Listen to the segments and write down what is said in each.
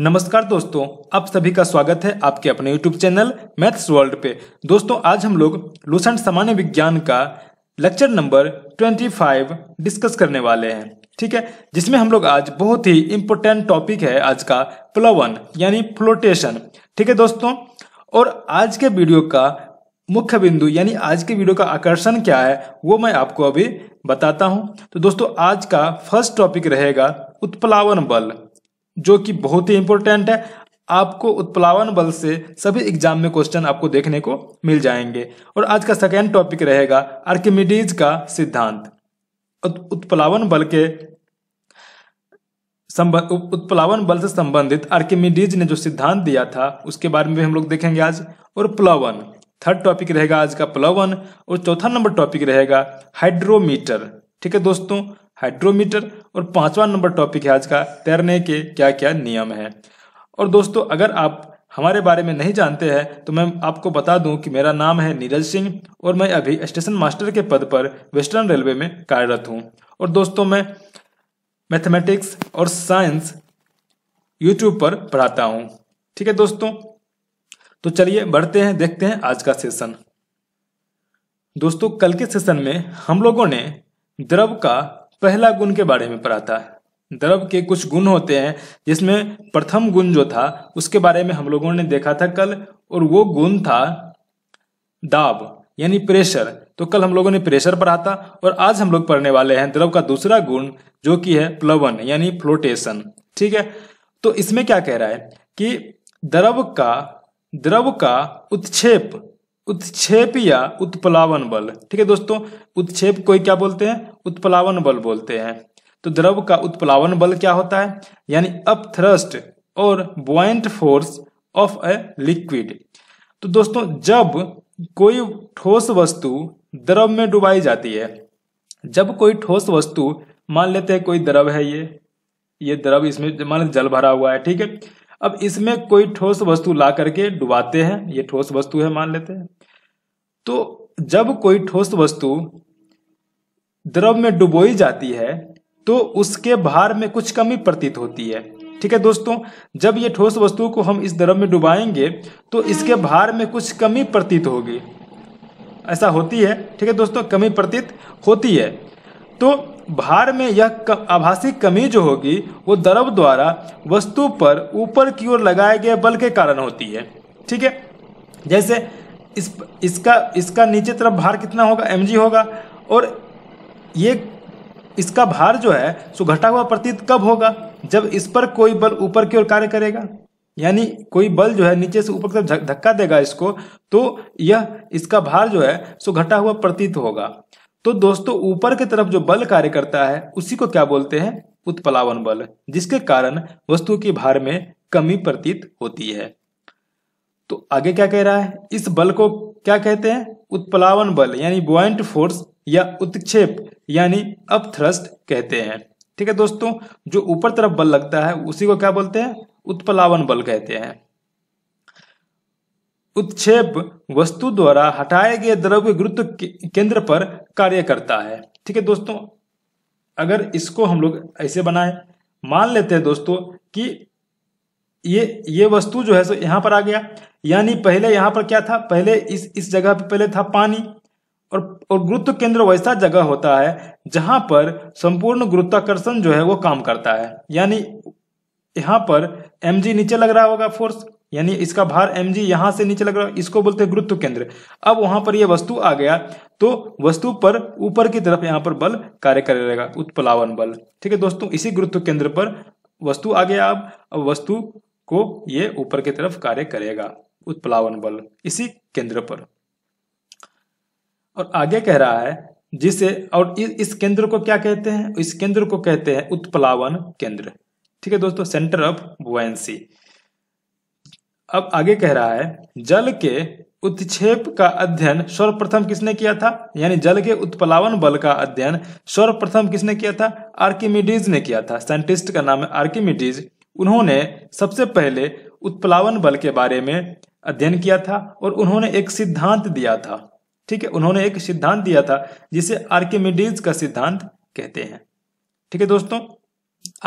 नमस्कार दोस्तों आप सभी का स्वागत है आपके अपने YouTube चैनल मैथ्स वर्ल्ड पे दोस्तों आज हम लोग लूसेंट सामान्य विज्ञान का लेक्चर नंबर 25 डिस्कस करने वाले हैं ठीक है जिसमें हम लोग आज बहुत ही इम्पोर्टेंट टॉपिक है आज का प्लवन यानी फ्लोटेशन ठीक है दोस्तों और आज के वीडियो का मुख्य बिंदु यानी आज के वीडियो का आकर्षण क्या है वो मैं आपको अभी बताता हूं तो दोस्तों आज का फर्स्ट टॉपिक रहेगा उत्प्लावन बल जो कि बहुत ही इंपॉर्टेंट है आपको उत्प्लावन बल से सभी एग्जाम में क्वेश्चन आपको देखने को मिल जाएंगे और आज का सेकेंड टॉपिक रहेगा आर्किमिडीज का सिद्धांत उत्प्लावन बल के उत्प्लावन बल से संबंधित आर्किमिडीज ने जो सिद्धांत दिया था उसके बारे में भी हम लोग देखेंगे आज और प्लवन थर्ड टॉपिक रहेगा आज का प्लवन और चौथा नंबर टॉपिक रहेगा हाइड्रोमीटर ठीक है दोस्तों हाइड्रोमीटर और पांचवा नंबर टॉपिक है आज का तैरने के क्या क्या नियम है और दोस्तों अगर आप हमारे बारे में नहीं जानते हैं तो मैं आपको बता दूं कि मेरा नाम है नीरज सिंह और मैं अभी स्टेशन मास्टर के पद पर वेस्टर्न रेलवे में कार्यरत हूं और दोस्तों मैं मैथमेटिक्स और साइंस यूट्यूब पर पढ़ाता हूं ठीक है दोस्तों तो चलिए बढ़ते हैं देखते हैं आज का सेशन दोस्तों कल के सेशन में हम लोगों ने द्रव का पहला गुण के बारे में पढ़ाता है द्रव के कुछ गुण होते हैं जिसमें प्रथम गुण जो था उसके बारे में हम लोगों ने देखा था कल और वो गुण था दाब यानी प्रेशर तो कल हम लोगों ने प्रेशर पढ़ा था और आज हम लोग पढ़ने वाले हैं द्रव का दूसरा गुण जो कि है प्लवन यानी फ्लोटेशन ठीक है तो इसमें क्या कह रहा है कि द्रव का द्रव का उत्क्षेप उत्क्षेप या उत्प्लावन बल ठीक है दोस्तों उत्क्षेप कोई क्या बोलते हैं उत्प्लावन बल बोलते हैं तो द्रव का उत्प्लावन बल क्या होता है यानी अप थ्रस्ट और buoyant force of a liquid तो दोस्तों जब कोई ठोस वस्तु द्रव में डुबाई जाती है जब कोई ठोस वस्तु मान लेते हैं कोई द्रव है ये ये द्रव इसमें मान जल भरा हुआ है ठीक है अब इसमें कोई ठोस वस्तु ला करके डुबाते हैं ये ठोस वस्तु है मान लेते हैं तो जब कोई ठोस वस्तु द्रव में डुबोई जाती है तो उसके भार में कुछ कमी प्रतीत होती है ठीक है दोस्तों जब ये ठोस वस्तु को हम इस द्रव में डुबाएंगे तो इसके भार में कुछ कमी प्रतीत होगी ऐसा होती है ठीक है दोस्तों कमी प्रतीत होती है तो भार में यह आभासी कमी जो होगी वो द्रव द्वारा वस्तु पर ऊपर की ओर लगाए गए बल के कारण होती है ठीक है जैसे इस इसका इसका नीचे तरफ भार कितना होगा एम होगा और ये इसका भार जो है सो घटा हुआ प्रतीत कब होगा जब इस पर कोई बल ऊपर की ओर कार्य करेगा यानी कोई बल जो है नीचे से ऊपर की तरफ धक्का देगा इसको तो यह इसका भार जो है सो घटा हुआ प्रतीत होगा तो दोस्तों ऊपर की तरफ जो बल कार्य करता है उसी को क्या बोलते हैं उत्पलावन बल जिसके कारण वस्तु के भार में कमी प्रतीत होती है तो आगे क्या कह रहा है इस बल को क्या कहते हैं उत्पलावन बल यानी बॉइंट फोर्स या उत्क्षेप यानी अपथ्रस्ट कहते हैं ठीक है दोस्तों जो ऊपर तरफ बल लगता है उसी को क्या बोलते हैं उत्पलावन बल कहते हैं उत्क्षेप वस्तु द्वारा हटाए गए द्रव के गुरुत्व केंद्र पर कार्य करता है ठीक है दोस्तों अगर इसको हम लोग ऐसे बनाए मान लेते हैं दोस्तों कि ये ये वस्तु जो है सो यहाँ पर आ गया यानी पहले यहाँ पर क्या था पहले इस इस जगह पे पहले था पानी और और गुरुत्व केंद्र वैसा जगह होता है जहां पर संपूर्ण गुरुत्वाकर्षण जो है वो काम करता है यानी यहाँ पर एम नीचे लग रहा होगा फोर्स यानी इसका भार एम जी यहां से नीचे लग रहा है इसको बोलते हैं गुरुत्व केंद्र अब वहां पर यह वस्तु आ गया तो वस्तु पर ऊपर की तरफ यहां पर बल कार्य करेगा उत्पलावन बल ठीक है दोस्तों इसी गुरुत्व केंद्र पर वस्तु आ गया अब अब वस्तु को ये ऊपर की तरफ कार्य करेगा उत्प्लावन बल इसी केंद्र पर और आगे कह रहा है जिसे और इस केंद्र को क्या कहते हैं इस केंद्र को कहते हैं उत्प्लावन केंद्र ठीक है दोस्तों सेंटर ऑफ बुएंसी अब आगे कह रहा है जल के उत्क्षेप का अध्ययन सर्वप्रथम किसने किया था यानी जल के उत्प्लावन बल का अध्ययन सर्वप्रथम किसने किया था आर्किमिडीज ने किया था साइंटिस्ट का नाम है आर्किमिडीज उन्होंने सबसे पहले उत्प्लावन बल के बारे में अध्ययन किया था और उन्होंने एक सिद्धांत दिया था ठीक है उन्होंने एक सिद्धांत दिया था जिसे आर्किमिडीज का सिद्धांत कहते हैं ठीक है दोस्तों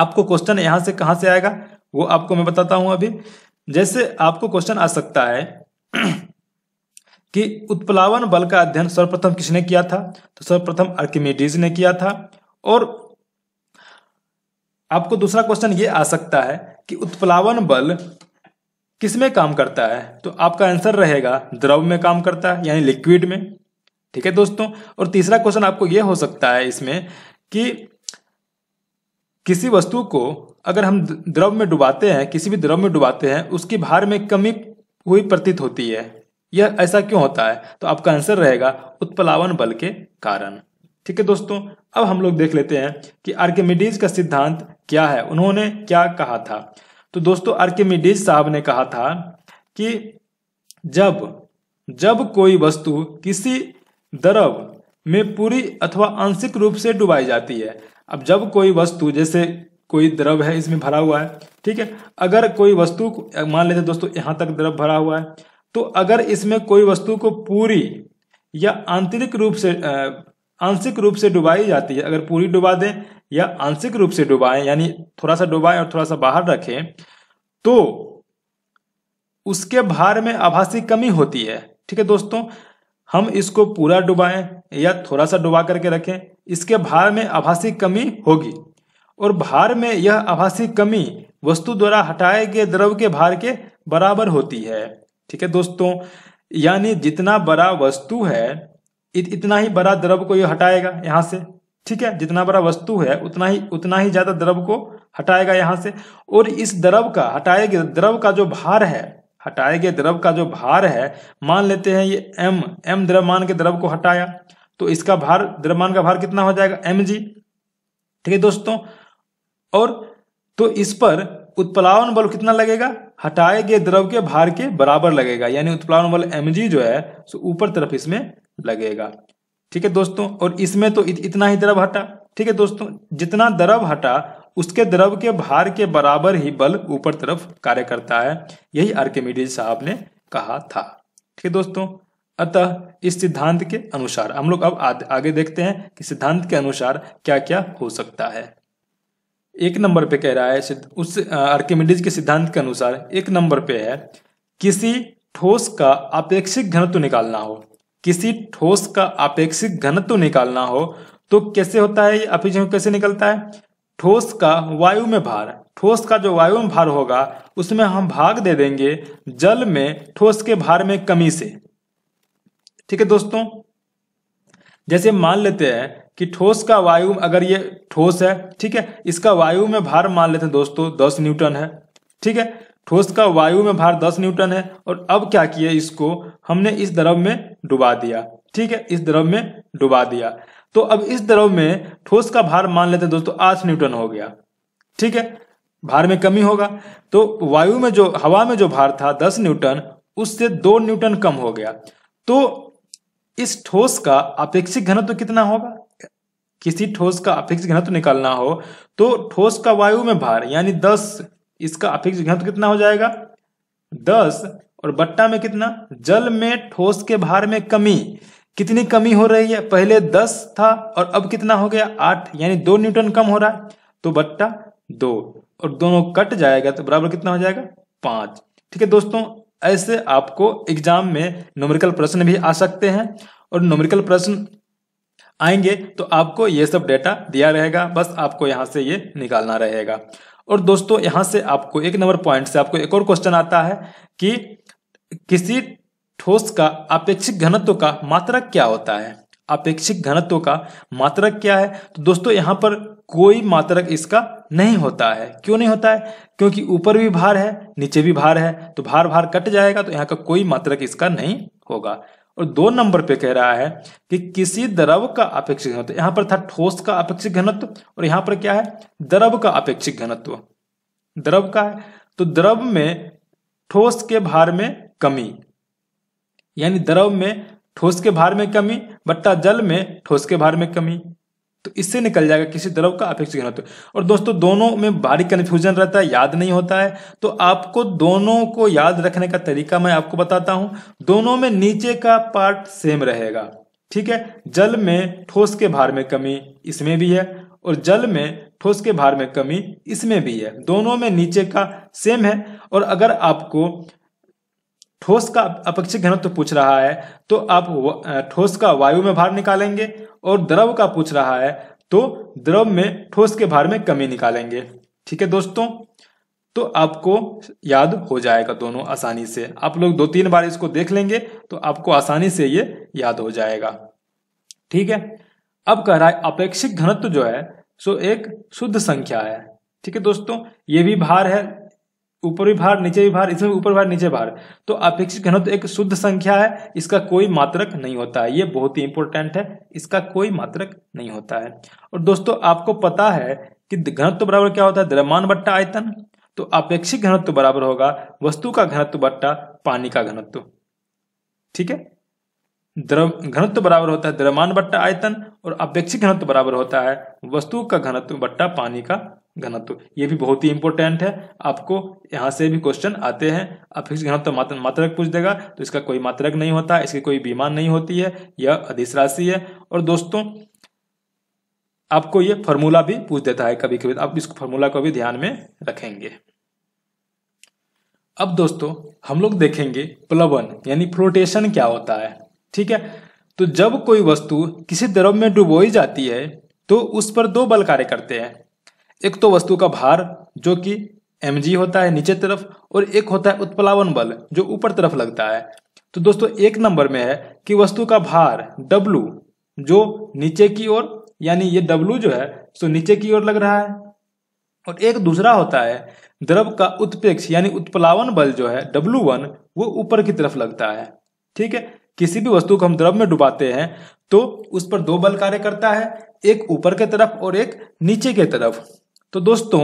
आपको क्वेश्चन यहां से कहां से आएगा वो आपको मैं बताता हूं अभी जैसे आपको क्वेश्चन आ सकता है कि उत्प्लावन बल का अध्ययन सर्वप्रथम किसने किया था तो सर्वप्रथम आर्किमिडीज ने किया था और आपको दूसरा क्वेश्चन ये आ सकता है कि उत्प्लावन बल किस में काम करता है तो आपका आंसर रहेगा द्रव में काम करता है यानी लिक्विड में ठीक है दोस्तों और तीसरा क्वेश्चन आपको ये हो सकता है इसमें कि किसी वस्तु को अगर हम द्रव में डुबाते हैं किसी भी द्रव में डुबाते हैं उसकी भार में कमी हुई प्रतीत होती है यह ऐसा क्यों होता है तो आपका आंसर रहेगा उत्प्लावन बल के कारण ठीक है दोस्तों अब हम लोग देख लेते हैं कि आर्किमिडीज का सिद्धांत क्या है उन्होंने क्या कहा था तो दोस्तों आर्किमिडीज साहब ने कहा था कि जब जब कोई वस्तु किसी द्रव में पूरी अथवा आंशिक रूप से डुबाई जाती है अब जब कोई वस्तु जैसे कोई द्रव है इसमें भरा हुआ है ठीक है अगर कोई वस्तु मान लेते दोस्तों यहाँ तक द्रव भरा हुआ है तो अगर इसमें कोई वस्तु को पूरी या आंतरिक रूप से आंशिक रूप से डुबाई जाती है अगर पूरी डुबा दें या आंशिक रूप से डुबाएं यानी थोड़ा सा डुबाएं और थोड़ा सा बाहर रखें तो उसके भार में आभासी कमी होती है ठीक है दोस्तों हम इसको पूरा डुबाएं या थोड़ा सा डुबा करके रखें इसके भार में आभासी कमी होगी और भार में यह आभासी कमी वस्तु द्वारा हटाए गए द्रव के भार के बराबर होती है ठीक है दोस्तों यानी जितना बड़ा वस्तु है इत, इतना ही बड़ा द्रव को ये हटाएगा यहाँ से ठीक है जितना बड़ा वस्तु है उतना ही उतना ही ज्यादा द्रव को हटाएगा यहाँ से और इस द्रव का हटाए गए द्रव का जो भार है हटाए गए द्रव का जो भार है मान लेते हैं ये एम एम द्रव्यमान के द्रव को हटाया तो इसका भार द्रव्यमान का भार कितना हो जाएगा एम जी ठीक है दोस्तों और तो इस पर उत्प्लावन बल कितना लगेगा हटाए गए द्रव के भार के बराबर लगेगा यानी उत्प्लावन बल एम जो है सो ऊपर तरफ इसमें लगेगा ठीक है दोस्तों और इसमें तो इतना ही द्रव हटा ठीक है दोस्तों जितना द्रव हटा उसके द्रव के भार के बराबर ही बल ऊपर तरफ कार्य करता है यही आर्किमिडीज साहब ने कहा था ठीक है दोस्तों अतः इस सिद्धांत के अनुसार हम लोग अब आगे देखते हैं कि सिद्धांत के अनुसार क्या क्या हो सकता है एक नंबर पे कह रहा है उस आर्किमिडीज के सिद्धांत के अनुसार एक नंबर पे है किसी ठोस का अपेक्षित घनत्व निकालना हो किसी ठोस का अपेक्षित घनत्व निकालना हो तो कैसे होता है ये कैसे निकलता है ठोस का वायु में भार ठोस का जो वायु में भार होगा उसमें हम भाग दे देंगे जल में ठोस के भार में कमी से ठीक है दोस्तों जैसे मान लेते हैं कि ठोस का वायु अगर ये ठोस है ठीक है इसका वायु में भार मान लेते हैं दोस्तों दस न्यूटन है ठीक है ठोस का वायु में भार 10 न्यूटन है और अब क्या किया इसको हमने इस द्रव में डुबा दिया ठीक है इस द्रव में डुबा दिया तो अब इस द्रव में ठोस का भार मान लेते हैं दोस्तों आठ न्यूटन हो गया ठीक है भार में कमी होगा तो वायु में जो हवा में जो भार था दस न्यूटन उससे दो न्यूटन कम हो गया तो इस ठोस का अपेक्षित घनत्व तो कितना होगा किसी ठोस का अपेक्षित घनत्व तो निकालना हो तो ठोस का वायु में भार यानी दस इसका अपेक्ष घनत्व कितना हो जाएगा दस और बट्टा में कितना जल में ठोस के भार में कमी कितनी कमी हो रही है पहले दस था और अब कितना हो गया आठ यानी दो न्यूटन कम हो रहा है तो बट्टा दो और दोनों कट जाएगा तो बराबर कितना हो जाएगा पांच ठीक है दोस्तों ऐसे आपको एग्जाम में नोमरिकल प्रश्न भी आ सकते हैं और नोमरिकल प्रश्न आएंगे तो आपको ये सब डेटा दिया रहेगा बस आपको यहां से ये निकालना रहेगा और दोस्तों यहां से आपको एक नंबर पॉइंट से आपको एक और क्वेश्चन आता है कि किसी ठोस का अपेक्षित घनत्व का मात्रक क्या होता है अपेक्षित घनत्व का मात्रक क्या है तो दोस्तों यहां पर कोई मात्रक इसका नहीं होता है क्यों नहीं होता है क्योंकि ऊपर भी भार है नीचे भी भार है तो भार भार कट जाएगा तो यहाँ का कोई मात्रक इसका नहीं होगा और दो नंबर पे कह रहा है कि किसी द्रव का अपेक्षित घनत्व यहां पर था ठोस का अपेक्षित घनत्व और यहां पर क्या है द्रव का अपेक्षित घनत्व द्रव का है तो द्रव में ठोस के भार में कमी यानी द्रव में ठोस के भार में कमी बट्टा जल में ठोस के भार में कमी तो इससे निकल जाएगा किसी द्रव का अपेक्षित घनत्व और दोस्तों दोनों में भारी कन्फ्यूजन रहता है याद नहीं होता है तो आपको दोनों को याद रखने का तरीका मैं आपको बताता हूं दोनों में नीचे का पार्ट सेम रहेगा ठीक है जल में ठोस के भार में कमी इसमें भी है और जल में ठोस के भार में कमी इसमें भी है दोनों में नीचे का सेम है और अगर आपको ठोस का अपेक्षित घनत्व पूछ रहा है तो आप ठोस का वायु में भार निकालेंगे और द्रव का पूछ रहा है तो द्रव में ठोस के भार में कमी निकालेंगे ठीक है दोस्तों तो आपको याद हो जाएगा दोनों आसानी से आप लोग दो तीन बार इसको देख लेंगे तो आपको आसानी से ये याद हो जाएगा ठीक है अब कह रहा है अपेक्षित घनत्व जो है सो एक शुद्ध संख्या है ठीक है दोस्तों ये भी भार है ऊपर भी भार नीचे भी भार इसमें भी ऊपर भार नीचे भार तो अपेक्षित घनत्व एक शुद्ध संख्या है इसका कोई मात्रक नहीं होता है ये बहुत ही इंपॉर्टेंट है इसका कोई मात्रक नहीं होता है और दोस्तों आपको पता है कि घनत्व बराबर क्या होता है द्रव्यमान बट्टा आयतन तो अपेक्षित घनत्व बराबर होगा वस्तु का घनत्व बट्टा पानी का घनत्व ठीक है द्रव घनत्व बराबर होता है द्रव्यमान बट्टा आयतन और अपेक्षित घनत्व बराबर होता है वस्तु का घनत्व बट्टा पानी का घनत्व ये भी बहुत ही इंपॉर्टेंट है आपको यहाँ से भी क्वेश्चन आते हैं अपेक्षित घनत्व मात्र, मात्रक पूछ देगा तो इसका कोई मात्रक नहीं होता इसकी कोई बीमान नहीं होती है यह अधिस राशि है और दोस्तों आपको ये फॉर्मूला भी पूछ देता है कभी कभी तो आप इस फॉर्मूला को भी ध्यान में रखेंगे अब दोस्तों हम लोग देखेंगे प्लवन यानी फ्लोटेशन क्या होता है ठीक है तो जब कोई वस्तु किसी द्रव में डुबोई जाती है तो उस पर दो बल कार्य करते हैं एक तो वस्तु का भार जो कि एम होता है नीचे तरफ और एक होता है उत्पलावन बल जो ऊपर तरफ लगता है तो दोस्तों एक नंबर में है कि वस्तु का भार डब्लू जो नीचे की ओर यानी ये डब्लू जो है सो नीचे की ओर लग रहा है और एक दूसरा होता है द्रव का उत्पेक्ष यानी उत्पलावन बल जो है डब्लू वन वो ऊपर की तरफ लगता है ठीक है किसी भी वस्तु को हम द्रव में डुबाते हैं तो उस पर दो बल कार्य करता है एक ऊपर के तरफ और एक नीचे के तरफ तो दोस्तों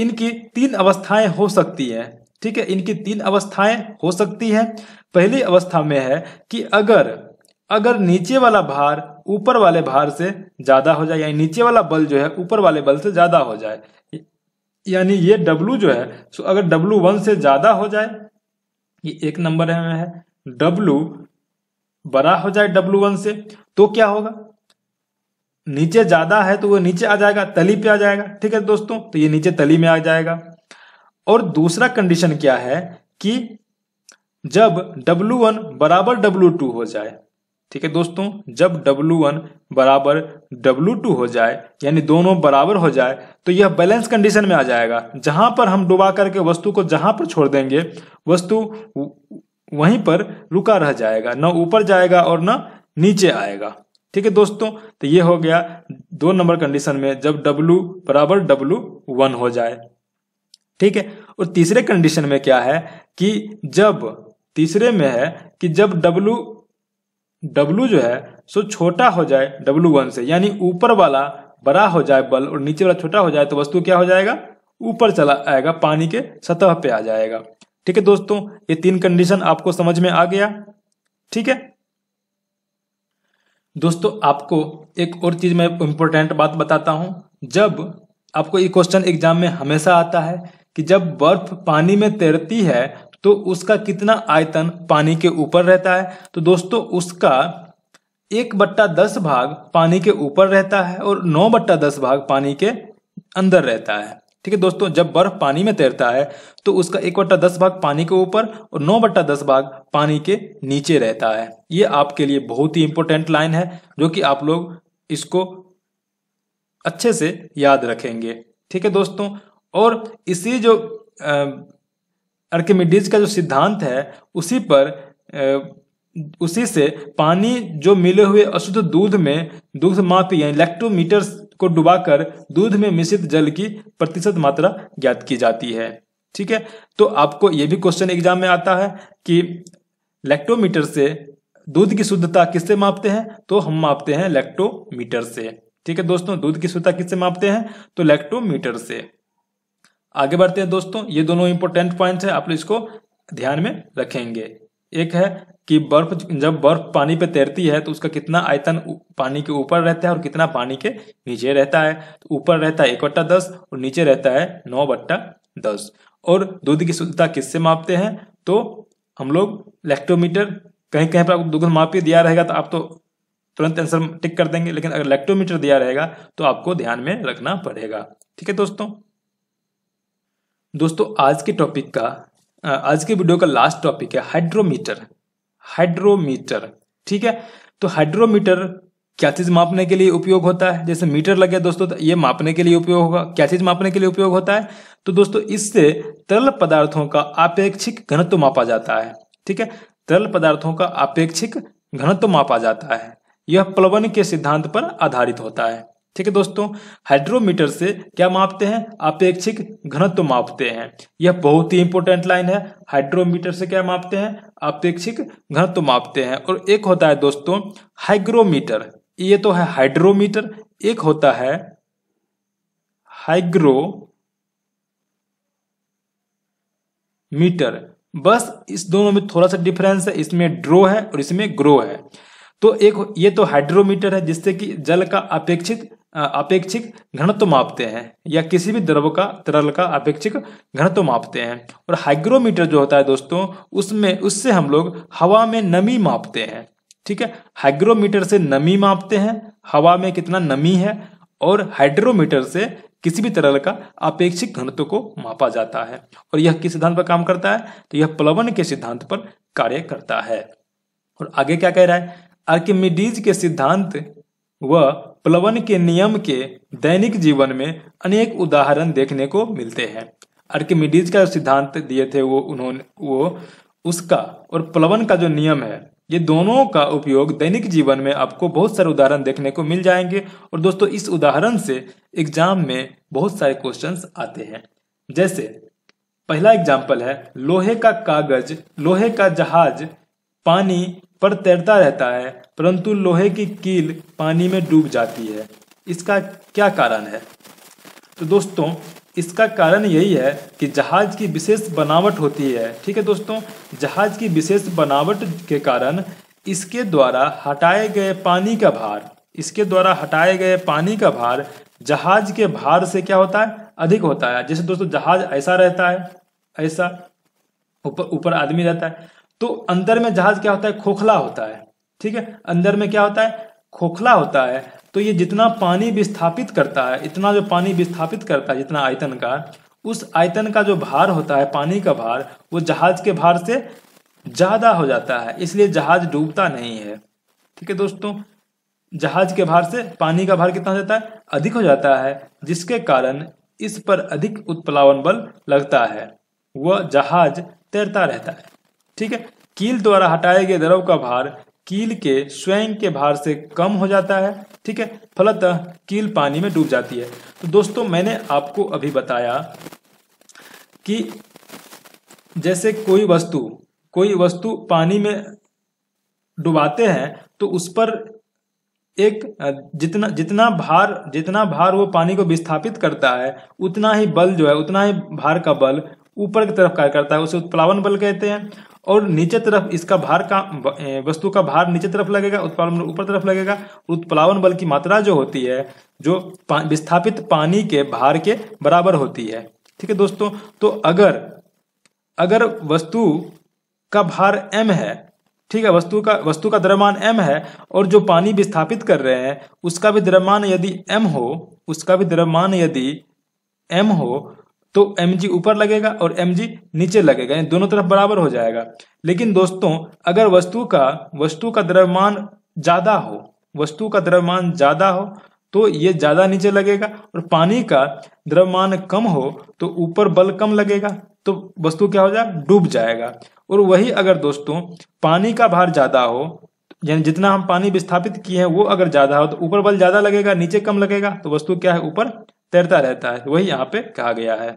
इनकी तीन अवस्थाएं हो सकती हैं ठीक है इनकी तीन अवस्थाएं हो सकती हैं पहली अवस्था में है कि अगर अगर नीचे वाला भार ऊपर वाले भार से ज्यादा हो जाए यानी नीचे वाला बल जो है ऊपर वाले बल से ज्यादा हो जाए यानी ये W जो है सो अगर W वन से ज्यादा हो जाए ये एक नंबर में है W बड़ा हो जाए W वन से तो क्या होगा नीचे ज्यादा है तो वो नीचे आ जाएगा तली पे आ जाएगा ठीक है दोस्तों तो ये नीचे तली में आ जाएगा और दूसरा कंडीशन क्या है कि जब W1 बराबर W2 हो जाए ठीक है दोस्तों जब W1 बराबर W2 हो जाए यानी दोनों बराबर हो जाए तो यह बैलेंस कंडीशन में आ जाएगा जहां पर हम डुबा करके वस्तु को जहां पर छोड़ देंगे वस्तु वहीं पर रुका रह जाएगा न ऊपर जाएगा और न नीचे आएगा ठीक है दोस्तों तो ये हो गया दो नंबर कंडीशन में जब W बराबर W वन हो जाए ठीक है और तीसरे कंडीशन में क्या है कि जब तीसरे में है कि जब W W जो है सो छोटा हो जाए W वन से यानी ऊपर वाला बड़ा हो जाए बल और नीचे वाला छोटा हो जाए तो वस्तु क्या हो जाएगा ऊपर चला आएगा पानी के सतह पे आ जाएगा ठीक है दोस्तों ये तीन कंडीशन आपको समझ में आ गया ठीक है दोस्तों आपको एक और चीज मैं इंपॉर्टेंट बात बताता हूं जब आपको ये क्वेश्चन एग्जाम में हमेशा आता है कि जब बर्फ पानी में तैरती है तो उसका कितना आयतन पानी के ऊपर रहता है तो दोस्तों उसका एक बट्टा दस भाग पानी के ऊपर रहता है और नौ बट्टा दस भाग पानी के अंदर रहता है ठीक है दोस्तों जब बर्फ पानी में तैरता है तो उसका एक बट्टा दस भाग पानी के ऊपर और नौ बट्टा दस भाग पानी के नीचे रहता है ये आपके लिए बहुत ही इंपॉर्टेंट लाइन है जो कि आप लोग इसको अच्छे से याद रखेंगे ठीक है दोस्तों और इसी जो अर्किमिडीज का जो सिद्धांत है उसी पर उसी से पानी जो मिले हुए अशुद्ध दूध में दूध माप यानी लैक्टोमीटर को डुबाकर दूध में मिश्रित जल की प्रतिशत मात्रा ज्ञात की जाती है ठीक है तो आपको यह भी क्वेश्चन एग्जाम में आता है कि लैक्टोमीटर से दूध की शुद्धता किससे मापते हैं तो हम मापते हैं लैक्टोमीटर से ठीक है दोस्तों दूध की शुद्धता किससे मापते हैं तो लैक्टोमीटर से आगे बढ़ते हैं दोस्तों ये दोनों इंपोर्टेंट पॉइंट है आप लोग इसको ध्यान में रखेंगे एक है कि बर्फ जब बर्फ पानी पे तैरती है तो उसका कितना आयतन पानी के ऊपर रहता है और कितना पानी के नीचे रहता है तो ऊपर रहता है एक बट्टा दस और नीचे रहता है नौ बट्टा दस और दूध की शुद्धता किससे मापते हैं तो हम लोग लैक्टोमीटर कहीं कहीं पर आपको दुग्ध मापी दिया रहेगा तो आप तो तुरंत आंसर टिक कर देंगे लेकिन अगर लैक्टोमीटर दिया रहेगा तो आपको ध्यान में रखना पड़ेगा ठीक है दोस्तों दोस्तों आज के टॉपिक का आज के वीडियो का लास्ट टॉपिक है हाइड्रोमीटर हाइड्रोमीटर ठीक है तो हाइड्रोमीटर क्या चीज मापने के लिए उपयोग होता है जैसे मीटर लगे दोस्तों तो ये मापने के लिए उपयोग होगा क्या चीज मापने के लिए उपयोग होता है तो दोस्तों इससे तरल पदार्थों का आपेक्षिक घनत्व मापा जाता है ठीक है तरल पदार्थों का आपेक्षिक घनत्व मापा जाता है यह प्लवन के सिद्धांत पर आधारित होता है ठीक है दोस्तों हाइड्रोमीटर से क्या मापते हैं अपेक्षिक घनत्व मापते हैं यह बहुत ही इंपॉर्टेंट लाइन है हाइड्रोमीटर से क्या मापते हैं अपेक्षिक घनत्व मापते हैं और एक होता है दोस्तों हाइग्रोमीटर ये तो है हाइड्रोमीटर एक होता है हाइग्रो मीटर बस इस दोनों में थोड़ा सा डिफरेंस है इसमें ड्रो है और इसमें ग्रो है तो एक ये तो हाइड्रोमीटर है जिससे कि जल का अपेक्षित अपेक्षिक घनत्व मापते हैं या किसी भी द्रव का तरल का अपेक्षिक घनत्व मापते हैं और हाइग्रोमीटर जो होता है दोस्तों उसमें उससे हम लोग हवा में नमी मापते हैं ठीक है हाइग्रोमीटर से नमी मापते हैं हवा में कितना नमी है और हाइड्रोमीटर से किसी भी तरल का अपेक्षिक घनत्व को मापा जाता है और यह किस सिद्धांत पर काम करता है तो यह प्लवन के सिद्धांत पर कार्य करता है और आगे क्या कह रहा है आर्किमिडीज के सिद्धांत व प्लवन के नियम के दैनिक जीवन में अनेक उदाहरण देखने को मिलते हैं अर्किमिडीज का सिद्धांत दिए थे वो उन्होंने वो उसका और प्लवन का जो नियम है ये दोनों का उपयोग दैनिक जीवन में आपको बहुत सारे उदाहरण देखने को मिल जाएंगे और दोस्तों इस उदाहरण से एग्जाम में बहुत सारे क्वेश्चन आते हैं जैसे पहला एग्जाम्पल है लोहे का कागज लोहे का जहाज पानी पर तैरता रहता है परंतु लोहे की कील पानी में डूब जाती है इसका क्या कारण है तो दोस्तों इसका कारण यही है कि जहाज़ की विशेष बनावट होती है ठीक है दोस्तों जहाज़ की विशेष बनावट के कारण इसके द्वारा हटाए गए पानी का भार इसके द्वारा हटाए गए पानी का भार जहाज के भार से क्या होता है अधिक होता है जैसे दोस्तों जहाज ऐसा रहता है ऐसा ऊपर ऊपर आदमी रहता है तो अंदर में जहाज क्या होता है खोखला होता है ठीक है अंदर में क्या होता है खोखला होता है तो ये जितना पानी विस्थापित करता है इतना जो पानी विस्थापित करता है जितना आयतन का उस आयतन का जो भार होता है पानी का भार वो जहाज के भार से ज्यादा हो जाता है इसलिए जहाज डूबता नहीं है ठीक है दोस्तों जहाज के भार से पानी का भार कितना हो जाता है अधिक हो जाता है जिसके कारण इस पर अधिक उत्प्लावन बल लगता है वह जहाज तैरता रहता है ठीक है कील द्वारा हटाए गए द्रव का भार कील के स्वयं के भार से कम हो जाता है ठीक है फलतः कील पानी में डूब जाती है तो दोस्तों मैंने आपको अभी बताया कि जैसे कोई वस्तु कोई वस्तु पानी में डुबाते हैं तो उस पर एक जितना जितना भार जितना भार वो पानी को विस्थापित करता है उतना ही बल जो है उतना ही भार का बल ऊपर की तरफ कार्य करता है उसे उत्प्लावन बल कहते हैं और नीचे तरफ इसका भार का वस्तु का भार नीचे तरफ लगेगा उत्पादन बल ऊपर तरफ लगेगा उत्प्लावन बल की मात्रा जो होती है जो पा, विस्थापित पानी के भार के बराबर होती है ठीक है दोस्तों तो अगर अगर वस्तु का भार एम है ठीक है वस्तु का वस्तु का द्रव्यमान एम है और जो पानी विस्थापित कर रहे हैं उसका भी द्रव्यमान यदि एम हो उसका भी द्रव्यमान यदि एम हो तो एम ऊपर लगेगा और एम नीचे लगेगा यानी दोनों तरफ बराबर हो जाएगा लेकिन दोस्तों अगर वस्तु का वस्तु का द्रव्यमान ज्यादा हो वस्तु का द्रव्यमान ज्यादा हो तो ये ज्यादा नीचे लगेगा और पानी का द्रव्यमान कम हो तो ऊपर बल कम लगेगा तो वस्तु क्या हो जाए डूब जाएगा और वही अगर दोस्तों पानी का भार ज्यादा हो यानी जितना हम पानी विस्थापित किए हैं वो अगर ज्यादा हो तो ऊपर बल ज्यादा लगेगा नीचे कम लगेगा तो वस्तु क्या है ऊपर तैरता रहता है वही यहाँ पे कहा गया है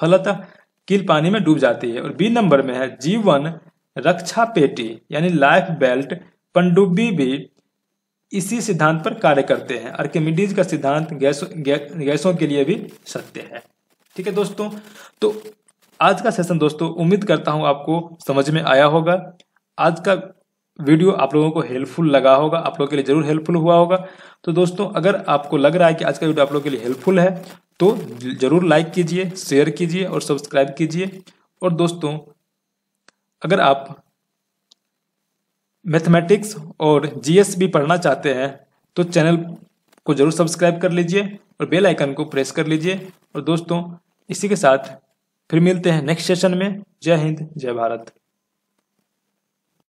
फलतः कील पानी में डूब जाती है और बी नंबर में है जीवन रक्षा पेटी यानी लाइफ बेल्ट पनडुब्बी भी इसी सिद्धांत पर कार्य करते हैं अर्किमिडीज का सिद्धांत गैसों गै, गैसों के लिए भी सत्य है ठीक है दोस्तों तो आज का सेशन दोस्तों उम्मीद करता हूं आपको समझ में आया होगा आज का वीडियो आप लोगों को हेल्पफुल लगा होगा आप लोगों के लिए जरूर हेल्पफुल हुआ होगा तो दोस्तों अगर आपको लग रहा है कि आज का वीडियो आप लोगों के लिए हेल्पफुल है तो जरूर लाइक कीजिए शेयर कीजिए और सब्सक्राइब कीजिए और दोस्तों अगर आप मैथमेटिक्स और जीएस भी पढ़ना चाहते हैं तो चैनल को जरूर सब्सक्राइब कर लीजिए और बेल आइकन को प्रेस कर लीजिए और दोस्तों इसी के साथ फिर मिलते हैं नेक्स्ट सेशन में जय हिंद जय भारत